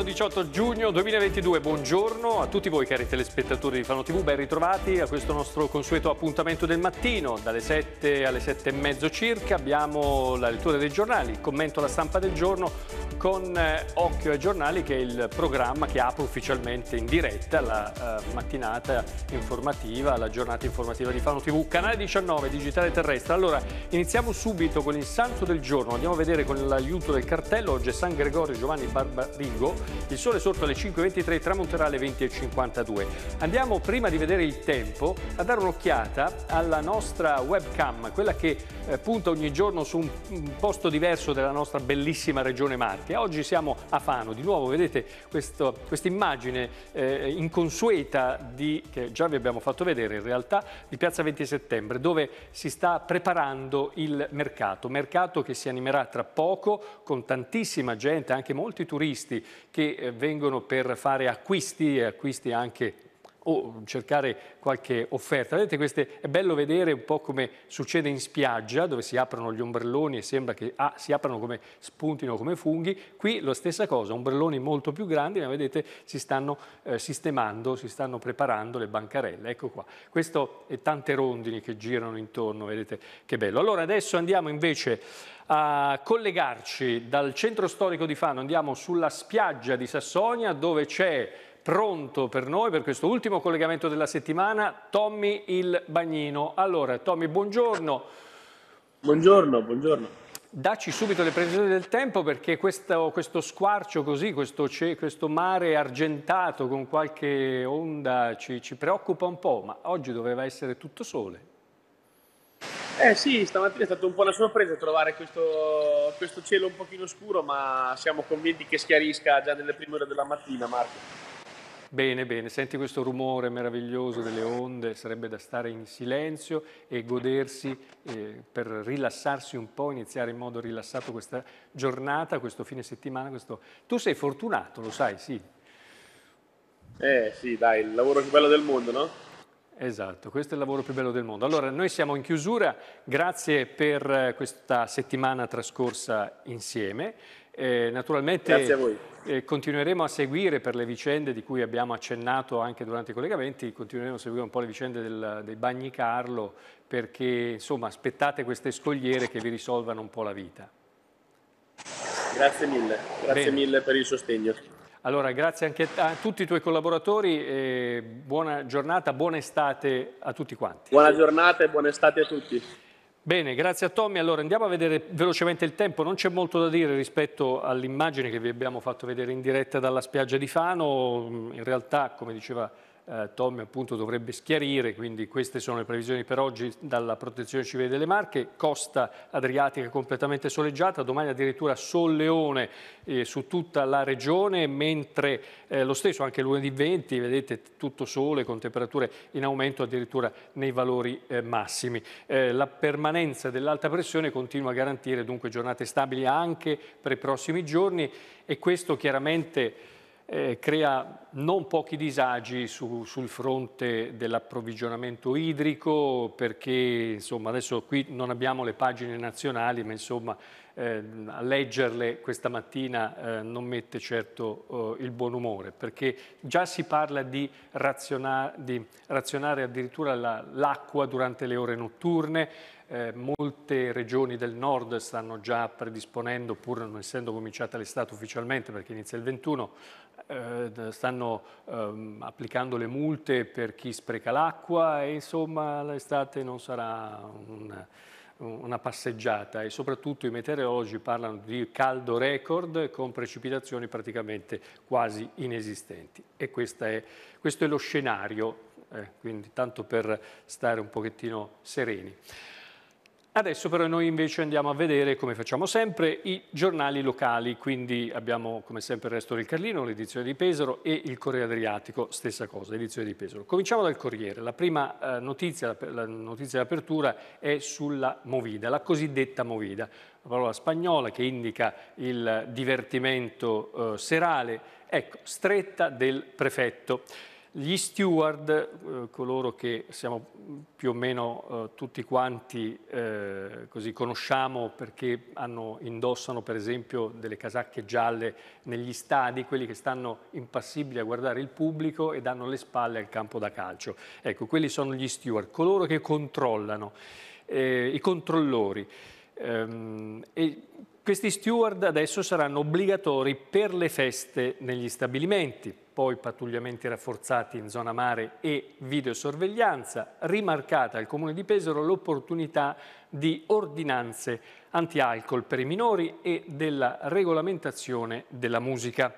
sabato 18 giugno 2022. Buongiorno a tutti voi cari telespettatori di Fano TV, ben ritrovati a questo nostro consueto appuntamento del mattino. Dalle 7 alle 7 e mezzo circa abbiamo la lettura dei giornali, il commento alla stampa del giorno, con eh, Occhio ai giornali che è il programma che apre ufficialmente in diretta la eh, mattinata informativa, la giornata informativa di Fano TV, canale 19 digitale terrestre. Allora iniziamo subito con il santo del giorno, andiamo a vedere con l'aiuto del cartello, oggi è San Gregorio Giovanni Barbarigo, il sole è sorto alle 5.23, tramonterà alle 20.52. Andiamo prima di vedere il tempo a dare un'occhiata alla nostra webcam, quella che eh, punta ogni giorno su un, un posto diverso della nostra bellissima regione Marche. Bastia. Oggi siamo a Fano, di nuovo vedete questa quest immagine eh, inconsueta di, che già vi abbiamo fatto vedere in realtà, di Piazza 20 Settembre, dove si sta preparando il mercato, mercato che si animerà tra poco con tantissima gente, anche molti turisti che eh, vengono per fare acquisti e acquisti anche o cercare qualche offerta. Vedete, queste, è bello vedere un po' come succede in spiaggia, dove si aprono gli ombrelloni e sembra che ah, si aprano come spuntino, come funghi. Qui la stessa cosa, ombrelloni molto più grandi, ma vedete si stanno eh, sistemando, si stanno preparando le bancarelle. Ecco qua, questo e tante rondini che girano intorno, vedete che bello. Allora adesso andiamo invece a collegarci dal centro storico di Fano, andiamo sulla spiaggia di Sassonia dove c'è pronto per noi per questo ultimo collegamento della settimana, Tommy il Bagnino. Allora, Tommy, buongiorno. Buongiorno, buongiorno. Dacci subito le previsioni del tempo perché questo, questo squarcio così, questo, questo, mare argentato con qualche onda ci, ci preoccupa un po', ma oggi doveva essere tutto sole. Eh sì, stamattina è stata un po' una sorpresa trovare questo, questo cielo un pochino scuro, ma siamo convinti che schiarisca già nelle prime ore della mattina, Marco. Bene, bene, senti questo rumore meraviglioso delle onde, sarebbe da stare in silenzio e godersi eh, per rilassarsi un po', iniziare in modo rilassato questa giornata, questo fine settimana. Questo... Tu sei fortunato, lo sai, sì. Eh sì, dai, il lavoro più bello del mondo, no? Esatto, questo è il lavoro più bello del mondo. Allora, noi siamo in chiusura, grazie per eh, questa settimana trascorsa insieme. Eh, naturalmente a eh, continueremo a seguire per le vicende di cui abbiamo accennato anche durante i collegamenti, continueremo a seguire un po' le vicende del, dei bagni Carlo perché insomma aspettate queste scogliere che vi risolvano un po' la vita. Grazie mille, grazie Bene. mille per il sostegno. Allora, grazie anche a tutti i tuoi collaboratori, e buona giornata, buona estate a tutti quanti. Buona giornata e buona estate a tutti. Bene, grazie a Tommy. Allora andiamo a vedere velocemente il tempo, non c'è molto da dire rispetto all'immagine che vi abbiamo fatto vedere in diretta dalla spiaggia di Fano, in realtà come diceva eh, Tommy appunto dovrebbe schiarire, quindi queste sono le previsioni per oggi dalla Protezione Civile delle Marche, costa adriatica completamente soleggiata, domani addirittura solleone eh, su tutta la regione, mentre eh, lo stesso anche lunedì 20, vedete tutto sole con temperature in aumento addirittura nei valori eh, massimi. Eh, la permanenza dell'alta pressione continua a garantire dunque giornate stabili anche per i prossimi giorni e questo chiaramente eh, crea non pochi disagi su, sul fronte dell'approvvigionamento idrico perché insomma, adesso qui non abbiamo le pagine nazionali ma insomma, eh, a leggerle questa mattina eh, non mette certo eh, il buon umore perché già si parla di, razionar di razionare addirittura l'acqua la, durante le ore notturne eh, molte regioni del nord stanno già predisponendo, pur non essendo cominciata l'estate ufficialmente perché inizia il 21, eh, stanno ehm, applicando le multe per chi spreca l'acqua e insomma l'estate non sarà un una passeggiata e soprattutto i meteorologi parlano di caldo record con precipitazioni praticamente quasi inesistenti e è, questo è lo scenario, eh, quindi tanto per stare un pochettino sereni. Adesso però noi invece andiamo a vedere, come facciamo sempre, i giornali locali, quindi abbiamo come sempre il Resto del Carlino, l'edizione di Pesaro e il Corriere Adriatico, stessa cosa, edizione di Pesaro. Cominciamo dal Corriere, la prima eh, notizia, la notizia d'apertura è sulla Movida, la cosiddetta Movida, la parola spagnola che indica il divertimento eh, serale, ecco, stretta del prefetto. Gli steward, eh, coloro che siamo più o meno eh, tutti quanti eh, così conosciamo perché hanno, indossano per esempio delle casacche gialle negli stadi, quelli che stanno impassibili a guardare il pubblico e danno le spalle al campo da calcio. Ecco, quelli sono gli steward, coloro che controllano, eh, i controllori. Ehm, e questi steward adesso saranno obbligatori per le feste negli stabilimenti poi pattugliamenti rafforzati in zona mare e videosorveglianza, rimarcata al Comune di Pesaro l'opportunità di ordinanze anti-alcol per i minori e della regolamentazione della musica.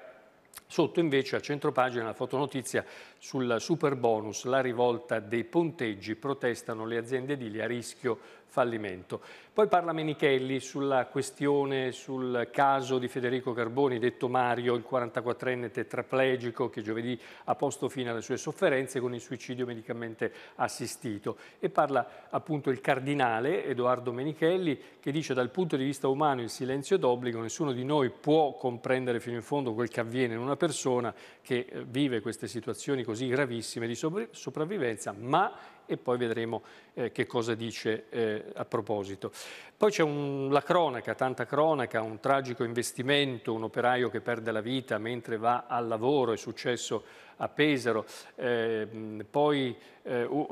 Sotto invece a centro pagina la fotonotizia sul super bonus, la rivolta dei ponteggi, protestano le aziende edili a rischio fallimento. Poi parla Menichelli sulla questione, sul caso di Federico Carboni, detto Mario, il 44enne tetraplegico che giovedì ha posto fine alle sue sofferenze con il suicidio medicamente assistito. E parla appunto il cardinale Edoardo Menichelli che dice dal punto di vista umano il silenzio d'obbligo, nessuno di noi può comprendere fino in fondo quel che avviene in una persona che eh, vive queste situazioni così gravissime di sopravvivenza, ma e poi vedremo eh, che cosa dice eh, a proposito. Poi c'è la cronaca, tanta cronaca, un tragico investimento, un operaio che perde la vita mentre va al lavoro, è successo a Pesaro, ehm, eh, poi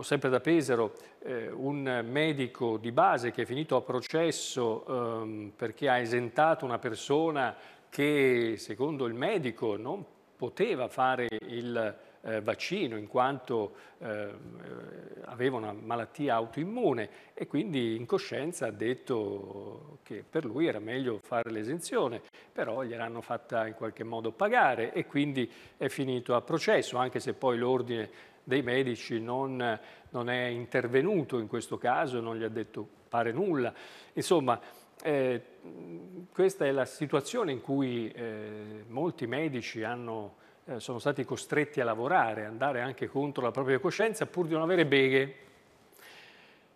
sempre da Pesaro eh, un medico di base che è finito a processo ehm, perché ha esentato una persona che secondo il medico non poteva fare il eh, vaccino in quanto eh, aveva una malattia autoimmune e quindi in coscienza ha detto che per lui era meglio fare l'esenzione, però gliel'hanno fatta in qualche modo pagare e quindi è finito a processo, anche se poi l'ordine dei medici non, non è intervenuto in questo caso, non gli ha detto pare nulla. Insomma, eh, questa è la situazione in cui eh, molti medici hanno, eh, sono stati costretti a lavorare, andare anche contro la propria coscienza pur di non avere beghe.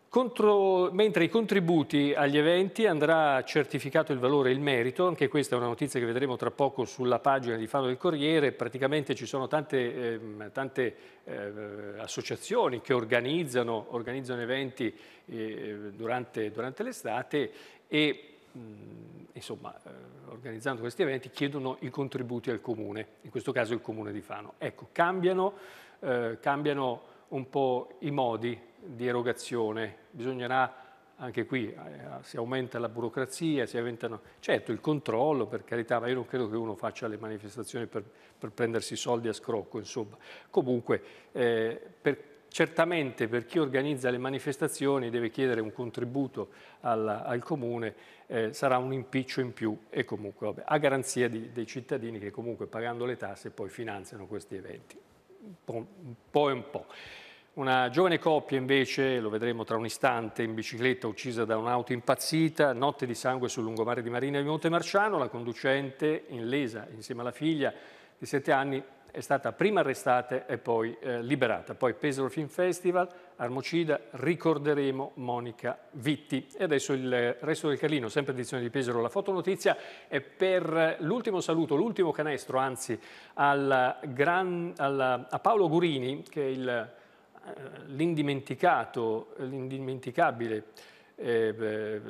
Contro, mentre i contributi agli eventi andrà certificato il valore e il merito, anche questa è una notizia che vedremo tra poco sulla pagina di Fano del Corriere, praticamente ci sono tante, ehm, tante ehm, associazioni che organizzano, organizzano eventi eh, durante, durante l'estate e mh, mm, insomma, eh, organizzando questi eventi chiedono i contributi al comune, in questo caso il comune di Fano. Ecco, cambiano, eh, cambiano un po' i modi di erogazione, bisognerà anche qui eh, si aumenta la burocrazia, si aumentano, certo il controllo per carità, ma io non credo che uno faccia le manifestazioni per, per prendersi soldi a scrocco, insomma. Comunque, eh, per Certamente per chi organizza le manifestazioni deve chiedere un contributo al, al comune, eh, sarà un impiccio in più e comunque vabbè, a garanzia di, dei cittadini che comunque pagando le tasse poi finanziano questi eventi, un po', e un po'. Una giovane coppia invece, lo vedremo tra un istante, in bicicletta uccisa da un'auto impazzita, notte di sangue sul lungomare di Marina di Monte Marciano, la conducente in lesa insieme alla figlia di sette anni è stata prima arrestata e poi eh, liberata. Poi Pesaro Film Festival, Armocida, ricorderemo Monica Vitti. E adesso il resto del Carlino, sempre edizione di Pesaro, la fotonotizia è per l'ultimo saluto, l'ultimo canestro, anzi, alla gran, alla, a Paolo Gurini, che è eh, l'indimenticato, l'indimenticabile eh,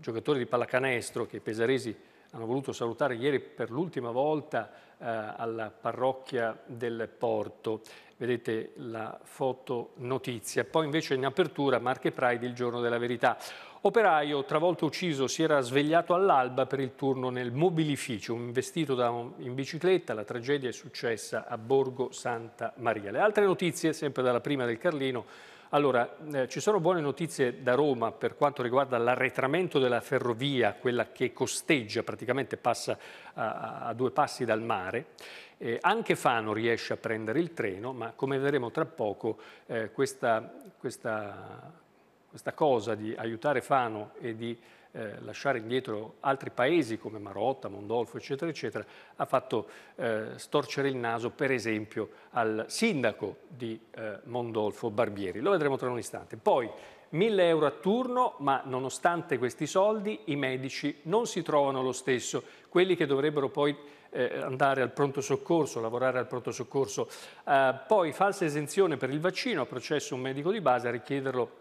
giocatore di pallacanestro che i pesaresi hanno voluto salutare ieri per l'ultima volta eh, alla parrocchia del Porto. Vedete la foto notizia. Poi invece in apertura Marche Pride il giorno della verità. Operaio travolto ucciso si era svegliato all'alba per il turno nel mobilificio, investito un, in bicicletta. La tragedia è successa a Borgo Santa Maria. Le altre notizie, sempre dalla prima del Carlino, allora, eh, ci sono buone notizie da Roma per quanto riguarda l'arretramento della ferrovia, quella che costeggia, praticamente passa a, a due passi dal mare. Eh, anche Fano riesce a prendere il treno, ma come vedremo tra poco, eh, questa, questa, questa cosa di aiutare Fano e di eh, lasciare indietro altri paesi come Marotta, Mondolfo, eccetera, eccetera, ha fatto eh, storcere il naso, per esempio, al sindaco di eh, Mondolfo Barbieri. Lo vedremo tra un istante. Poi 1000 euro a turno, ma nonostante questi soldi i medici non si trovano lo stesso. Quelli che dovrebbero poi eh, andare al pronto soccorso, lavorare al pronto soccorso. Eh, poi falsa esenzione per il vaccino, processo un medico di base a richiederlo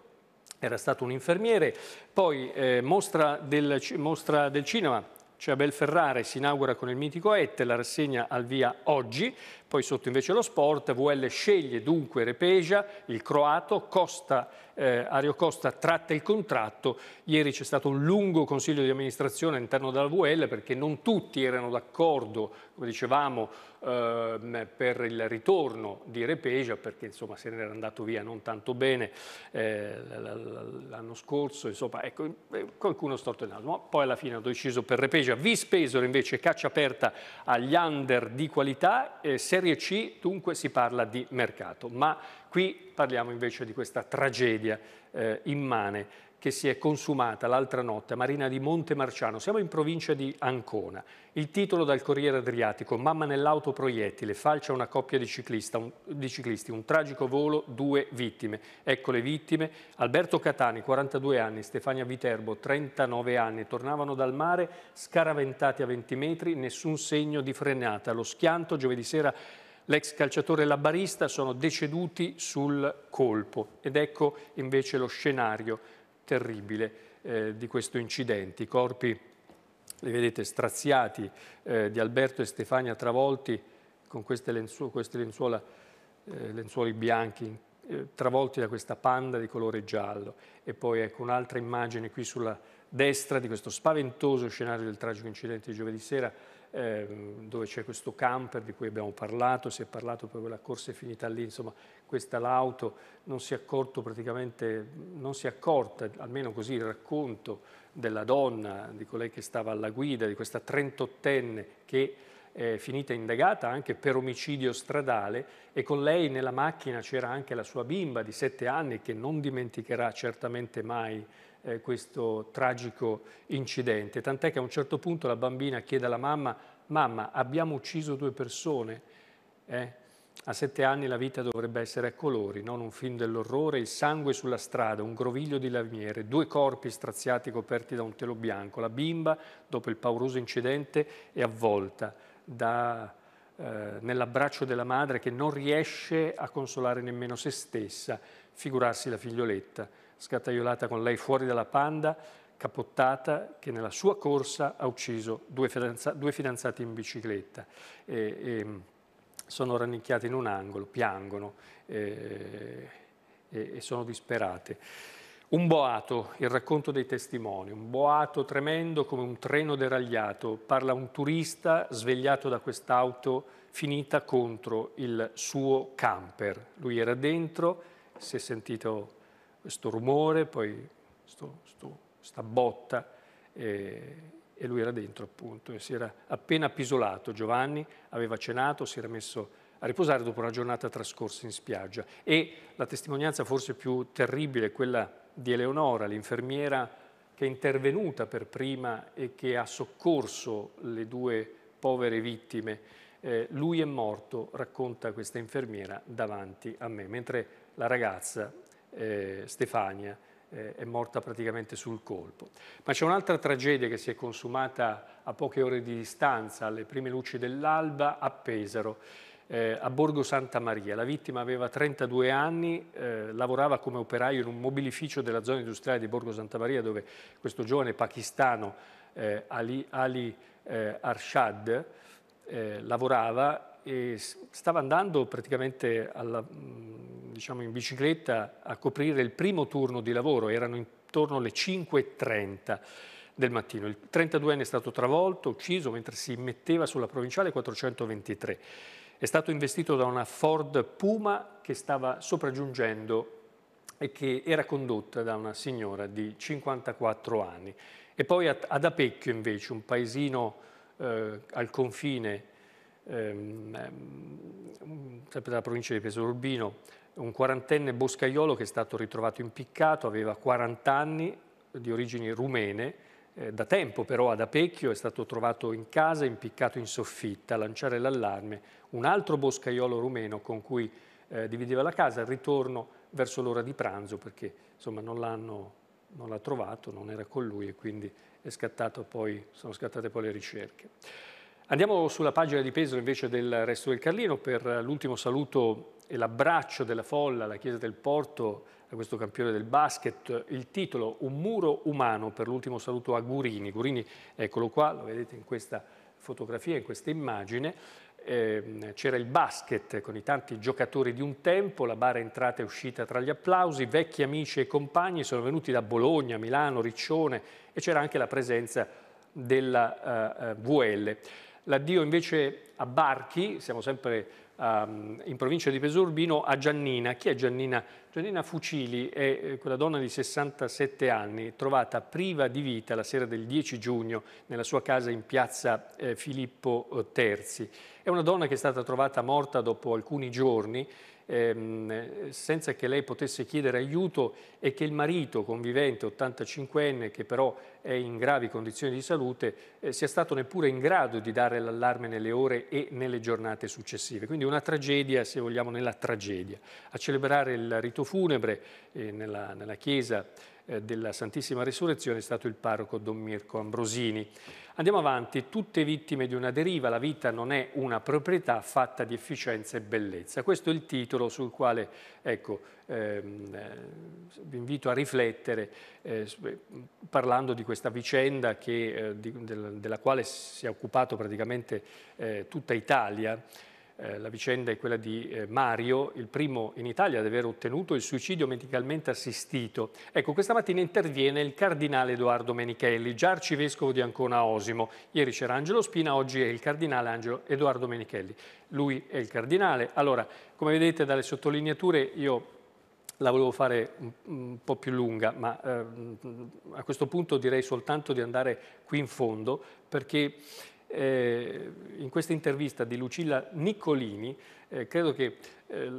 era stato un infermiere, poi eh, mostra, del, mostra del cinema, c'è cioè Abel Ferrare, si inaugura con il mitico Ette, la rassegna al via oggi, poi sotto invece lo sport, VL sceglie dunque Repeja, il croato, Costa, eh, Ario Costa tratta il contratto. Ieri c'è stato un lungo consiglio di amministrazione all'interno della VL perché non tutti erano d'accordo, come dicevamo, eh, per il ritorno di Repeja perché insomma se n'era andato via non tanto bene eh, l'anno scorso, insomma ecco, eh, qualcuno storto il naso, ma poi alla fine hanno deciso per Repeja. spesero invece caccia aperta agli under di qualità, eh, serie C dunque si parla di mercato, ma qui parliamo invece di questa tragedia eh, immane che si è consumata l'altra notte a Marina di Monte Marciano. Siamo in provincia di Ancona. Il titolo dal Corriere Adriatico, mamma nell'auto proiettile, falcia una coppia di, ciclista, un, di ciclisti, un tragico volo, due vittime. Ecco le vittime, Alberto Catani, 42 anni, Stefania Viterbo, 39 anni, tornavano dal mare scaraventati a 20 metri, nessun segno di frenata. Lo schianto giovedì sera l'ex calciatore e la barista sono deceduti sul colpo. Ed ecco invece lo scenario terribile eh, di questo incidente. I corpi, li vedete, straziati eh, di Alberto e Stefania travolti con queste, lenzu queste lenzuola, eh, lenzuoli bianchi eh, travolti da questa panda di colore giallo. E poi ecco un'altra immagine qui sulla destra di questo spaventoso scenario del tragico incidente di giovedì sera Ehm, dove c'è questo camper di cui abbiamo parlato, si è parlato poi quella corsa è finita lì, insomma questa l'auto non si è accorto praticamente, non si è accorta, almeno così il racconto della donna, di colei che stava alla guida, di questa 38enne che è finita indagata anche per omicidio stradale e con lei nella macchina c'era anche la sua bimba di 7 anni che non dimenticherà certamente mai eh, questo tragico incidente, tant'è che a un certo punto la bambina chiede alla mamma, mamma abbiamo ucciso due persone, eh? a sette anni la vita dovrebbe essere a colori, non un film dell'orrore, il sangue sulla strada, un groviglio di lamiere, due corpi straziati coperti da un telo bianco, la bimba dopo il pauroso incidente è avvolta da eh, nell'abbraccio della madre che non riesce a consolare nemmeno se stessa, figurarsi la figlioletta scattaiolata con lei fuori dalla panda, capottata, che nella sua corsa ha ucciso due, fidanza due fidanzati in bicicletta. E, e mm, sono rannicchiate in un angolo, piangono eh, e, e sono disperate. Un boato, il racconto dei testimoni, un boato tremendo come un treno deragliato, parla un turista svegliato da quest'auto finita contro il suo camper. Lui era dentro, si è sentito questo rumore, poi sto, sto, sta botta e, e, lui era dentro appunto e si era appena appisolato, Giovanni aveva cenato, si era messo a riposare dopo una giornata trascorsa in spiaggia e la testimonianza forse più terribile è quella di Eleonora, l'infermiera che è intervenuta per prima e che ha soccorso le due povere vittime. Eh, lui è morto, racconta questa infermiera davanti a me, mentre la ragazza eh, Stefania eh, è morta praticamente sul colpo. Ma c'è un'altra tragedia che si è consumata a poche ore di distanza, alle prime luci dell'alba, a Pesaro, eh, a Borgo Santa Maria. La vittima aveva 32 anni, eh, lavorava come operaio in un mobilificio della zona industriale di Borgo Santa Maria dove questo giovane pakistano eh, Ali, Ali eh, Arshad lavorava e stava andando praticamente alla, mm, diciamo, in bicicletta a coprire il primo turno di lavoro, erano intorno alle 5.30 del mattino. Il 32enne è stato travolto, ucciso mentre si metteva sulla provinciale 423. È stato investito da una Ford Puma che stava sopraggiungendo e che era condotta da una signora di 54 anni. E poi ad Apecchio invece, un paesino eh, al confine ehm, ehm, sempre dalla provincia di Pesaro Urbino, un quarantenne boscaiolo che è stato ritrovato impiccato, aveva 40 anni, di origini rumene, eh, da tempo però ad Apecchio è stato trovato in casa impiccato in soffitta, a lanciare l'allarme, un altro boscaiolo rumeno con cui eh, divideva la casa, al ritorno verso l'ora di pranzo perché insomma, non l'ha trovato, non era con lui e quindi poi, sono scattate poi le ricerche. Andiamo sulla pagina di Pesaro invece del Resto del Carlino per l'ultimo saluto e l'abbraccio della folla alla Chiesa del Porto, a questo campione del basket. Il titolo Un muro umano per l'ultimo saluto a Gurini. Gurini, eccolo qua, lo vedete in questa fotografia, in questa immagine. Ehm, c'era il basket con i tanti giocatori di un tempo, la bara entrata e uscita tra gli applausi, vecchi amici e compagni sono venuti da Bologna, Milano, Riccione e c'era anche la presenza della eh, eh VL l'addio invece a Barchi, siamo sempre um, in provincia di Pesorbino, a Giannina. Chi è Giannina? Giannina Fucili è eh, quella donna di 67 anni, trovata priva di vita la sera del 10 giugno nella sua casa in piazza eh, Filippo III. Eh, è una donna che è stata trovata morta dopo alcuni giorni ehm, senza che lei potesse chiedere aiuto e che il marito convivente, 85enne, che però è in gravi condizioni di salute, eh, sia stato neppure in grado di dare l'allarme nelle ore e nelle giornate successive. Quindi una tragedia, se vogliamo, nella tragedia. A celebrare il rito funebre eh, nella, nella chiesa eh, della Santissima Resurrezione è stato il parroco Don Mirko Ambrosini. Andiamo avanti, tutte vittime di una deriva, la vita non è una proprietà fatta di efficienza e bellezza. Questo è il titolo sul quale ecco, Ehm, eh, vi invito a riflettere eh, parlando di questa vicenda che, eh, di, della quale si è occupato praticamente tutta Italia, la vicenda è quella di Mario, il primo in Italia ad aver ottenuto il suicidio medicalmente assistito. Ecco, questa mattina interviene il cardinale Edoardo Menichelli, già arcivescovo di Ancona Osimo. Ieri c'era Angelo Spina, oggi è il cardinale Angelo Edoardo Menichelli. Lui è il cardinale. Allora, come vedete dalle sottolineature, io la volevo fare un, po' più lunga, ma eh, a questo punto direi soltanto di andare qui in fondo, perché eh, in questa intervista di Lucilla Niccolini, eh, credo che eh,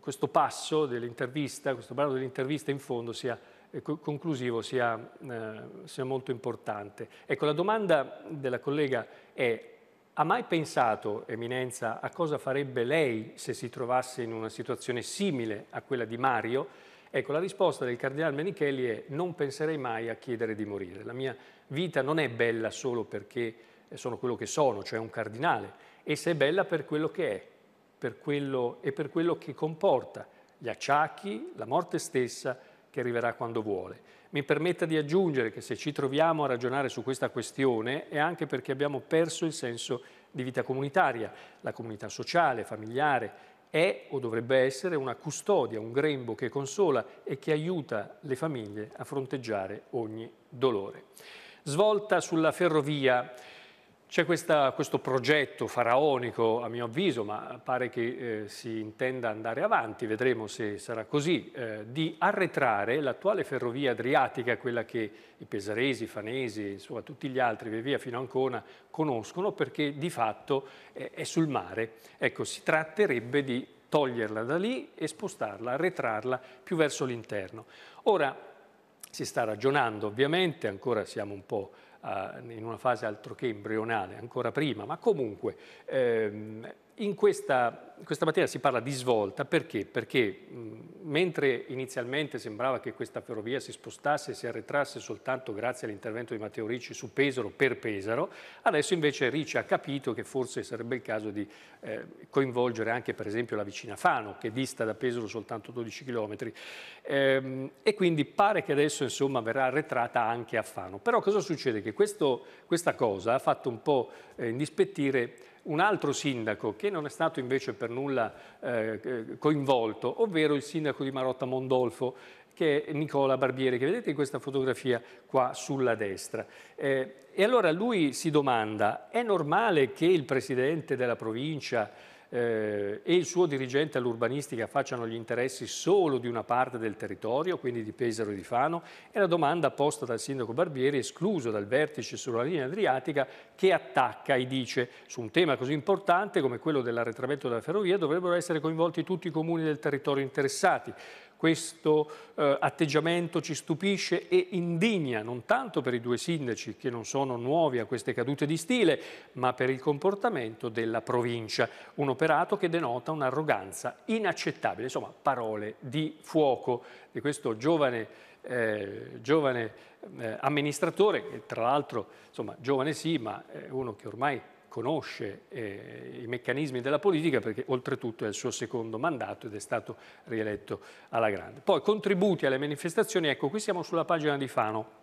questo passo dell'intervista, questo brano dell'intervista in fondo sia eh, conclusivo sia, eh, sia molto importante. Ecco, la domanda della collega è ha mai pensato, Eminenza, a cosa farebbe lei se si trovasse in una situazione simile a quella di Mario? Ecco, la risposta del cardinale Menichelli è non penserei mai a chiedere di morire. La mia vita non è bella solo perché sono quello che sono, cioè un cardinale. e se è bella per quello che è per quello, e per quello che comporta, gli acciacchi, la morte stessa, che arriverà quando vuole. Mi permetta di aggiungere che se ci troviamo a ragionare su questa questione è anche perché abbiamo perso il senso di vita comunitaria. La comunità sociale, familiare, è o dovrebbe essere una custodia, un grembo che consola e che aiuta le famiglie a fronteggiare ogni dolore. Svolta sulla ferrovia. C'è questo progetto faraonico, a mio avviso, ma pare che eh, si intenda andare avanti, vedremo se sarà così, eh, di arretrare l'attuale ferrovia adriatica, quella che i pesaresi, i fanesi, insomma tutti gli altri, via via fino a Ancona, conoscono perché di fatto eh, è sul mare. Ecco, si tratterebbe di toglierla da lì e spostarla, arretrarla più verso l'interno. Ora si sta ragionando, ovviamente, ancora siamo un po' in una fase altro che embrionale, ancora prima, ma comunque ehm, in questa, questa, mattina si parla di svolta perché? Perché mentre inizialmente sembrava che questa ferrovia si spostasse e si arretrasse soltanto grazie all'intervento di Matteo Ricci su Pesaro per Pesaro, adesso invece Ricci ha capito che forse sarebbe il caso di eh, coinvolgere anche per esempio la vicina Fano che dista da Pesaro soltanto 12 km ehm, e quindi pare che adesso insomma verrà arretrata anche a Fano. Però cosa succede? Che questo, questa cosa ha fatto un po' eh, indispettire un altro sindaco che non è stato invece per nulla eh, eh, coinvolto, ovvero il sindaco di Marotta Mondolfo, che è Nicola Barbieri, che vedete in questa fotografia qua sulla destra. Eh, e allora lui si domanda, è normale che il presidente della provincia eh, e il suo dirigente all'urbanistica facciano gli interessi solo di una parte del territorio, quindi di Pesaro e di Fano, è la domanda posta dal sindaco Barbieri, escluso dal vertice sulla linea adriatica, che attacca e dice su un tema così importante come quello dell'arretramento della ferrovia dovrebbero essere coinvolti tutti i comuni del territorio interessati. Questo eh, atteggiamento ci stupisce e indigna non tanto per i due sindaci che non sono nuovi a queste cadute di stile, ma per il comportamento della provincia, un operato che denota un'arroganza inaccettabile, insomma parole di fuoco di questo giovane eh, giovane eh, amministratore, che tra l'altro, giovane sì, ma è uno che ormai conosce eh, i meccanismi della politica perché oltretutto è il suo secondo mandato ed è stato rieletto alla grande. Poi contributi alle manifestazioni, ecco qui siamo sulla pagina di Fano.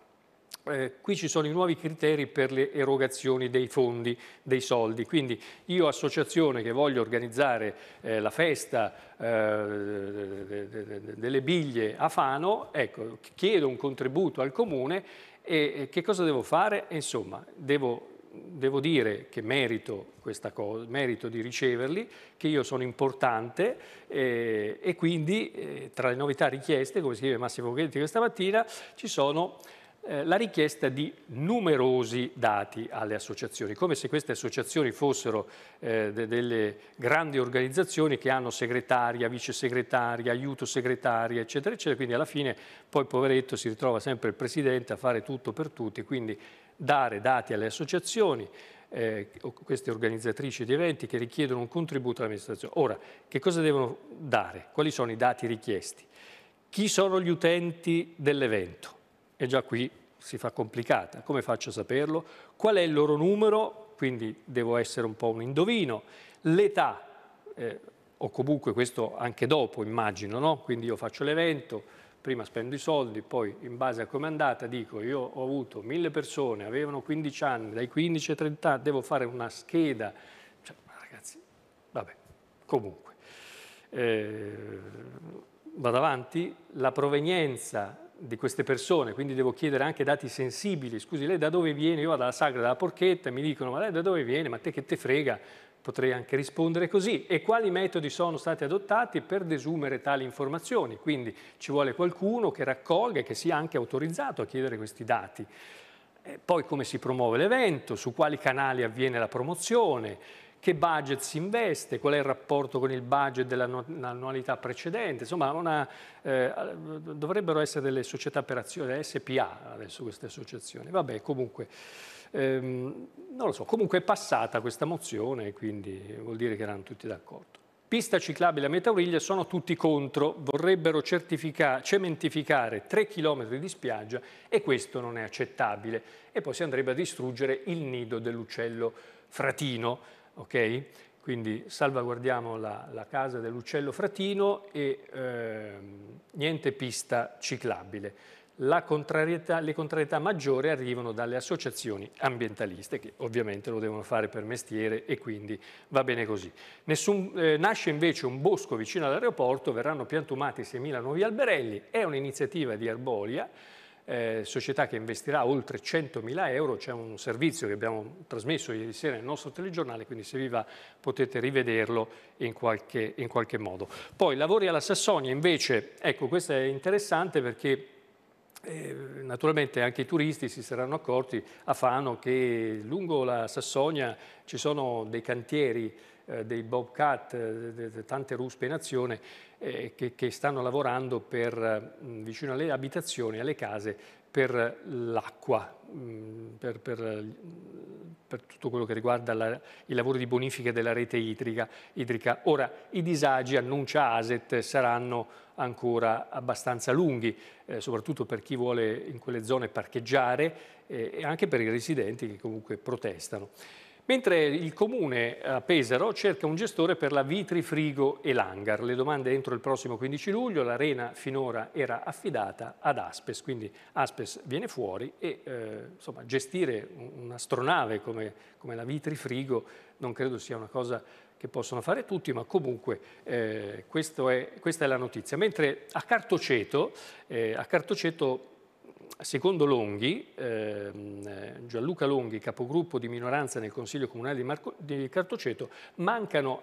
Eh, qui ci sono i nuovi criteri per le erogazioni dei fondi, dei soldi, quindi io associazione che voglio organizzare eh, la festa eh, delle biglie a Fano, ecco, chiedo un contributo al comune e che cosa devo fare? Insomma, devo devo dire che merito, cosa, merito di riceverli, che io sono importante eh, e quindi eh, tra le novità richieste, come scrive Massimo Ghetti questa mattina, ci sono eh, la richiesta di numerosi dati alle associazioni, come se queste associazioni fossero eh, de delle grandi organizzazioni che hanno segretaria, vice segretaria, aiuto segretaria, eccetera, eccetera, quindi alla fine poi poveretto si ritrova sempre il presidente a fare tutto per tutti, quindi dare dati alle associazioni, eh, queste organizzatrici di eventi che richiedono un contributo all'amministrazione. Ora, che cosa devono dare? Quali sono i dati richiesti? Chi sono gli utenti dell'evento? E già qui si fa complicata. Come faccio a saperlo? Qual è il loro numero? Quindi devo essere un po' un indovino. L'età, eh, o comunque questo anche dopo immagino, no? quindi io faccio l'evento, prima spendo i soldi, poi in base a come è andata dico io ho avuto mille persone, avevano 15 anni, dai 15 ai 30 anni, devo fare una scheda, cioè, ragazzi, vabbè, comunque. Eh, vado avanti, la provenienza di queste persone, quindi devo chiedere anche dati sensibili, scusi lei da dove viene? Io vado alla sagra della porchetta, mi dicono ma lei da dove viene? Ma te che te frega? Potrei anche rispondere così. E quali metodi sono stati adottati per desumere tali informazioni? Quindi ci vuole qualcuno che raccolga e che sia anche autorizzato a chiedere questi dati. E eh, poi come si promuove l'evento, su quali canali avviene la promozione, che budget si investe, qual è il rapporto con il budget dell'annualità precedente, insomma una, eh, dovrebbero essere delle società per azione, SPA adesso queste associazioni, vabbè comunque... Ehm, non lo so, comunque è passata questa mozione, quindi vuol dire che erano tutti d'accordo. Pista ciclabile a Metauriglia sono tutti contro, vorrebbero cementificare 3 km di spiaggia e questo non è accettabile. E poi si andrebbe a distruggere il nido dell'uccello fratino, ok? Quindi salvaguardiamo la, la casa dell'uccello fratino e eh, niente pista ciclabile contrarietà, le contrarietà maggiori arrivano dalle associazioni ambientaliste, che ovviamente lo devono fare per mestiere e quindi va bene così. Nessun, eh, nasce invece un bosco vicino all'aeroporto, verranno piantumati 6.000 nuovi alberelli, è un'iniziativa di Arbolia, eh, società che investirà oltre 100.000 euro, c'è un servizio che abbiamo trasmesso ieri sera nel nostro telegiornale, quindi se vi va potete rivederlo in qualche, in qualche modo. Poi lavori alla Sassonia invece, ecco questo è interessante perché naturalmente anche i turisti si saranno accorti a Fano che lungo la Sassonia ci sono dei cantieri, eh, dei bobcat, eh, tante ruspe in azione eh, che, che, stanno lavorando per, mm, vicino alle abitazioni, alle case, per l'acqua, mm, per, per, per, tutto quello che riguarda la, i lavori di bonifica della rete idrica, idrica. Ora, i disagi, annuncia ASET, saranno ancora abbastanza lunghi, eh, soprattutto per chi vuole in quelle zone parcheggiare eh, e anche per i residenti che comunque protestano. Mentre il comune eh, a Pesaro cerca un gestore per la vitrifrigo e l'hangar. Le domande entro il prossimo 15 luglio, l'arena finora era affidata ad Aspes, quindi Aspes viene fuori e eh, insomma, gestire un'astronave come, come la vitrifrigo non credo sia una cosa che possono fare tutti, ma comunque eh, è, questa è la notizia. Mentre a Cartoceto, eh, a Cartoceto secondo Longhi, ehm, Gianluca Longhi, capogruppo di minoranza nel Consiglio Comunale di, Marco, di Cartoceto, mancano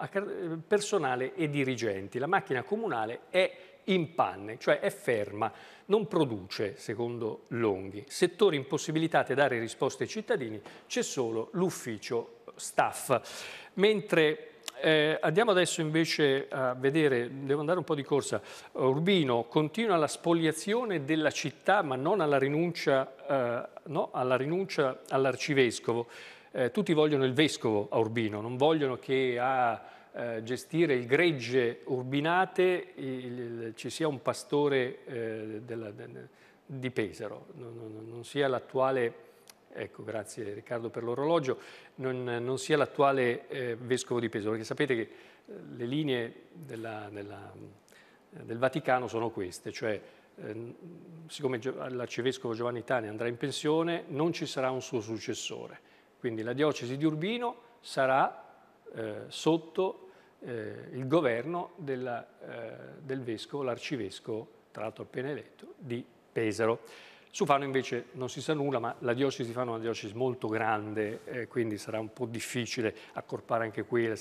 personale e dirigenti. La macchina comunale è in panne, cioè è ferma, non produce, secondo Longhi. Settori impossibilitati a dare risposte ai cittadini, c'è solo l'ufficio staff. Mentre eh, andiamo adesso invece a vedere, devo andare un po' di corsa, Urbino continua la spoliazione della città ma non alla rinuncia, eh, no, all'arcivescovo. eh, tutti vogliono il vescovo a Urbino, non vogliono che a eh, gestire il gregge urbinate il, ci sia un pastore eh, della, de, di Pesaro, non, non, non sia l'attuale ecco, grazie Riccardo per l'orologio, non, non, sia l'attuale eh, vescovo di Pesaro, perché sapete che eh, le linee della, della, eh, del Vaticano sono queste, cioè eh, siccome l'arcivescovo Giovanni Tani andrà in pensione, non ci sarà un suo successore. Quindi la diocesi di Urbino sarà eh, sotto eh, il governo della, del vescovo, l'arcivescovo, tra l'altro appena eletto, di Pesaro. Su Fano invece non si sa nulla, ma la diocesi di Fano è una diocesi molto grande, eh, quindi sarà un po' difficile accorpare anche qui,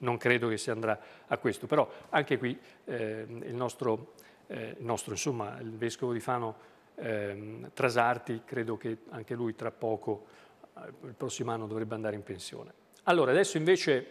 non credo che si andrà a questo. Però anche qui eh, il, nostro, eh, nostro insomma, il vescovo di Fano ehm, Trasarti, credo che anche lui tra poco, eh, il prossimo anno, dovrebbe andare in pensione. Allora, adesso invece,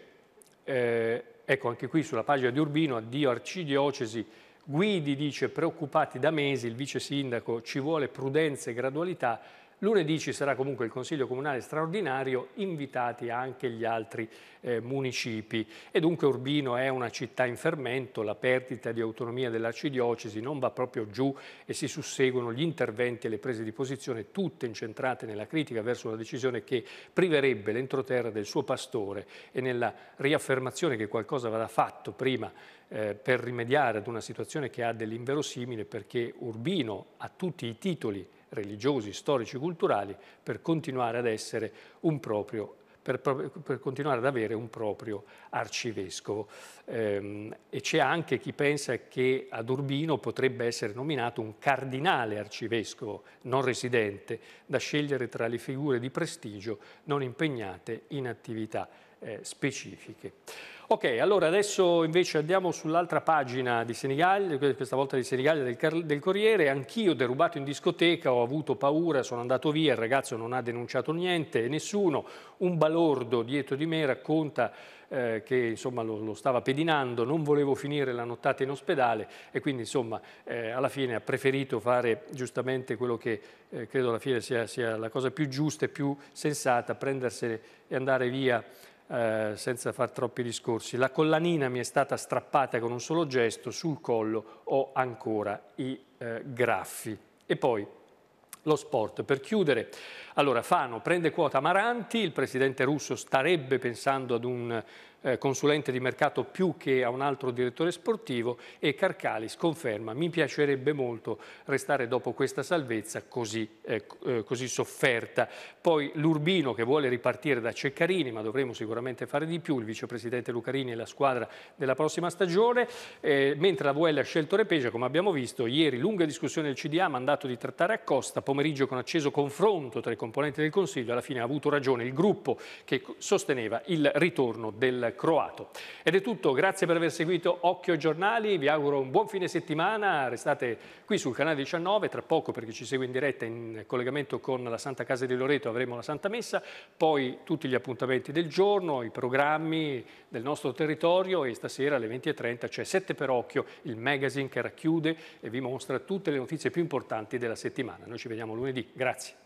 eh, ecco anche qui sulla pagina di Urbino, addio arcidiocesi, Guidi dice preoccupati da mesi, il vice sindaco ci vuole prudenza e gradualità, lunedì ci sarà comunque il Consiglio Comunale straordinario, invitati anche gli altri eh, municipi. E dunque Urbino è una città in fermento, la perdita di autonomia dell'arcidiocesi non va proprio giù e si susseguono gli interventi e le prese di posizione, tutte incentrate nella critica verso una decisione che priverebbe l'entroterra del suo pastore e nella riaffermazione che qualcosa vada fatto prima eh, per rimediare ad una situazione che ha dell'inverosimile perché Urbino ha tutti i titoli religiosi, storici, culturali per continuare ad essere un proprio per, per continuare ad avere un proprio arcivescovo. Ehm, e c'è anche chi pensa che ad Urbino potrebbe essere nominato un cardinale arcivescovo non residente, da scegliere tra le figure di prestigio non impegnate in attività eh, specifiche. Ok, allora adesso invece andiamo sull'altra pagina di Senigallia, questa volta di Senigallia del, del Corriere. Anch'io derubato in discoteca, ho avuto paura, sono andato via, il ragazzo non ha denunciato niente, nessuno. Un balordo dietro di me racconta eh, che insomma, lo, lo, stava pedinando, non volevo finire la nottata in ospedale e quindi insomma, eh, alla fine ha preferito fare giustamente quello che eh, credo alla fine sia, sia la cosa più giusta e più sensata, prendersene e andare via eh, senza far troppi discorsi. La collanina mi è stata strappata con un solo gesto, sul collo ho ancora i eh, graffi. E poi lo sport. Per chiudere, allora Fano prende quota Maranti, il presidente russo starebbe pensando ad un eh, consulente di mercato più che a un altro direttore sportivo e Carcalis conferma mi piacerebbe molto restare dopo questa salvezza così, ecco, eh, così sofferta. Poi l'Urbino che vuole ripartire da Ceccarini ma dovremo sicuramente fare di più, il vicepresidente Lucarini e la squadra della prossima stagione, eh, mentre la VL ha scelto Repegia come abbiamo visto ieri lunga discussione del CDA mandato di trattare a Costa, pomeriggio con acceso confronto tra i componenti del Consiglio, alla fine ha avuto ragione il gruppo che sosteneva il ritorno del croato. Ed è tutto, grazie per aver seguito Occhio ai Giornali, vi auguro un buon fine settimana, restate qui sul canale 19, tra poco perché ci segue in diretta in collegamento con la Santa Casa di Loreto avremo la Santa Messa, poi tutti gli appuntamenti del giorno, i programmi del nostro territorio e stasera alle 20.30 c'è 7 per Occhio, il magazine che racchiude e vi mostra tutte le notizie più importanti della settimana. Noi ci vediamo lunedì, grazie.